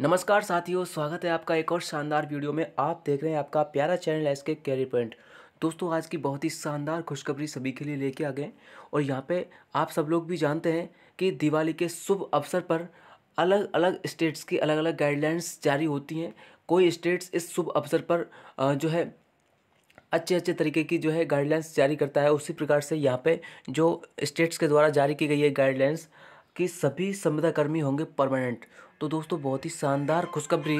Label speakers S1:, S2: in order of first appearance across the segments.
S1: नमस्कार साथियों स्वागत है आपका एक और शानदार वीडियो में आप देख रहे हैं आपका प्यारा channel S K career point दोस्तों आज की बहुत ही शानदार खुशखबरी सभी के लिए लेके आ गए और यहाँ पे आप सब लोग भी जानते हैं कि दिवाली के शुभ अवसर पर अलग अलग स्टेट्स की अलग अलग गाइडलाइंस जारी होती हैं कोई स्टेट्स इस शुभ अवसर पर जो है अच्छे अच्छे तरीके की जो है गाइडलाइंस जारी करता है उसी प्रकार से यहाँ पे जो स्टेट्स के द्वारा जारी की गई है गाइडलाइंस कि सभी संविदाकर्मी होंगे परमानेंट तो दोस्तों बहुत ही शानदार खुशखबरी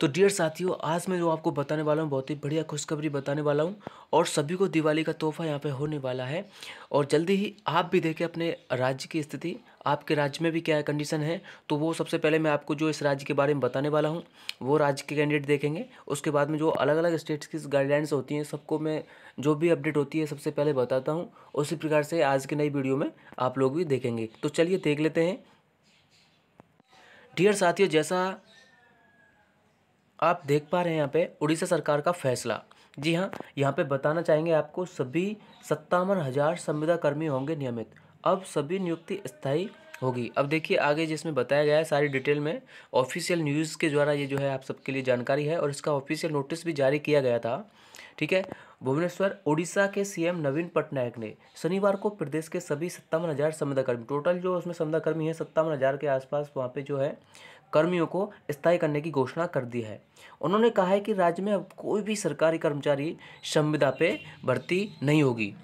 S1: तो डियर साथियों आज मैं जो आपको बताने वाला हूँ बहुत ही बढ़िया खुशखबरी बताने वाला हूँ और सभी को दिवाली का तोहफा यहाँ पे होने वाला है और जल्दी ही आप भी देखें अपने राज्य की स्थिति आपके राज्य में भी क्या कंडीशन है तो वो सबसे पहले मैं आपको जो इस राज्य के बारे में बताने वाला हूँ वो राज्य के कैंडिडेट देखेंगे उसके बाद में जो अलग अलग स्टेट्स की गाइडलाइंस होती हैं सबको मैं जो भी अपडेट होती है सबसे पहले बताता हूँ उसी प्रकार से आज की नई वीडियो में आप लोग भी देखेंगे तो चलिए देख लेते हैं डियर साथियों जैसा आप देख पा रहे हैं यहाँ पे उड़ीसा सरकार का फैसला जी हाँ यहाँ पे बताना चाहेंगे आपको सभी सत्तावन हज़ार संविदा कर्मी होंगे नियमित अब सभी नियुक्ति स्थायी होगी अब देखिए आगे जिसमें बताया गया है सारी डिटेल में ऑफिशियल न्यूज़ के द्वारा ये जो है आप सबके लिए जानकारी है और इसका ऑफिशियल नोटिस भी जारी किया गया था ठीक है भुवनेश्वर ओडिशा के सीएम नवीन पटनायक ने शनिवार को प्रदेश के सभी सत्तावन हज़ार संविदाकर्मी टोटल जो उसमें कर्मी है सत्तावन हज़ार के आसपास वहाँ पे जो है कर्मियों को स्थायी करने की घोषणा कर दी है उन्होंने कहा है कि राज्य में अब कोई भी सरकारी कर्मचारी संविदा पे भर्ती नहीं होगी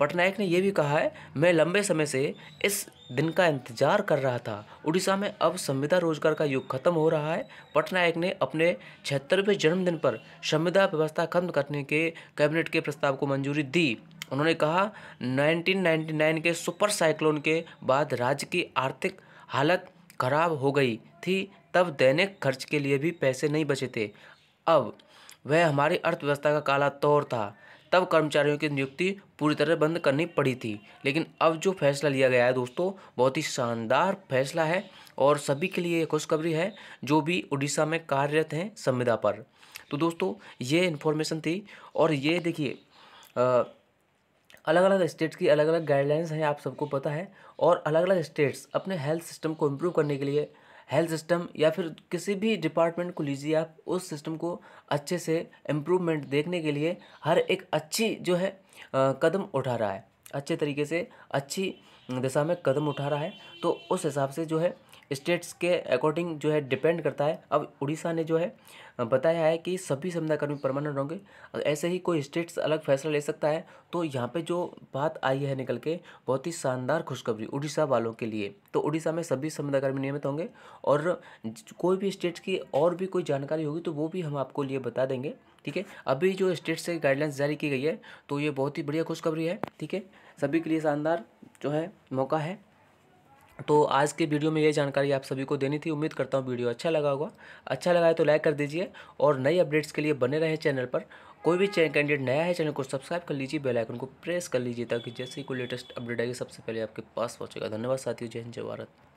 S1: पटनायक ने यह भी कहा है मैं लंबे समय से इस दिन का इंतजार कर रहा था उड़ीसा में अब संविदा रोजगार का युग खत्म हो रहा है पटनायक ने अपने छिहत्तरवें जन्मदिन पर संविदा व्यवस्था खत्म करने के कैबिनेट के प्रस्ताव को मंजूरी दी उन्होंने कहा 1999 के सुपर साइक्लोन के बाद राज्य की आर्थिक हालत खराब हो गई थी तब दैनिक खर्च के लिए भी पैसे नहीं बचे थे अब वह हमारी अर्थव्यवस्था का काला तौर था तब कर्मचारियों की नियुक्ति पूरी तरह बंद करनी पड़ी थी लेकिन अब जो फैसला लिया गया है दोस्तों बहुत ही शानदार फैसला है और सभी के लिए खुशखबरी है जो भी उड़ीसा में कार्यरत हैं संविदा पर तो दोस्तों ये इन्फॉर्मेशन थी और ये देखिए अलग अलग स्टेट्स की अलग अलग गाइडलाइंस हैं आप सबको पता है और अलग अलग स्टेट्स अपने हेल्थ सिस्टम को इम्प्रूव करने के लिए हेल्थ सिस्टम या फिर किसी भी डिपार्टमेंट को लीजिए आप उस सिस्टम को अच्छे से इम्प्रूवमेंट देखने के लिए हर एक अच्छी जो है आ, कदम उठा रहा है अच्छे तरीके से अच्छी दिशा में कदम उठा रहा है तो उस हिसाब से जो है स्टेट्स के अकॉर्डिंग जो है डिपेंड करता है अब उड़ीसा ने जो है बताया है कि सभी समुदायकर्मी परमानेंट होंगे ऐसे ही कोई स्टेट्स अलग फैसला ले सकता है तो यहाँ पे जो बात आई है निकल के बहुत ही शानदार खुशखबरी उड़ीसा वालों के लिए तो उड़ीसा में सभी समुदायकर्मी नियमित होंगे और कोई भी स्टेट्स की और भी कोई जानकारी होगी तो वो भी हम आपको लिए बता देंगे ठीक है अभी जो स्टेट से गाइडलाइंस जारी की गई है तो ये बहुत ही बढ़िया खुशखबरी है ठीक है सभी के लिए शानदार जो है मौका है तो आज के वीडियो में ये जानकारी आप सभी को देनी थी उम्मीद करता हूँ वीडियो अच्छा लगा होगा अच्छा लगा है तो लाइक कर दीजिए और नई अपडेट्स के लिए बने रहें चैनल पर कोई भी कैंडिडेट नया है चैनल को सब्सक्राइब कर लीजिए बेल आइकन को प्रेस कर लीजिए ताकि जैसे ही कोई लेटेस्ट अपडेट आएगी सबसे पहले आपके पास पहुँचेगा धन्यवाद साथियों जय हिंद जय भारत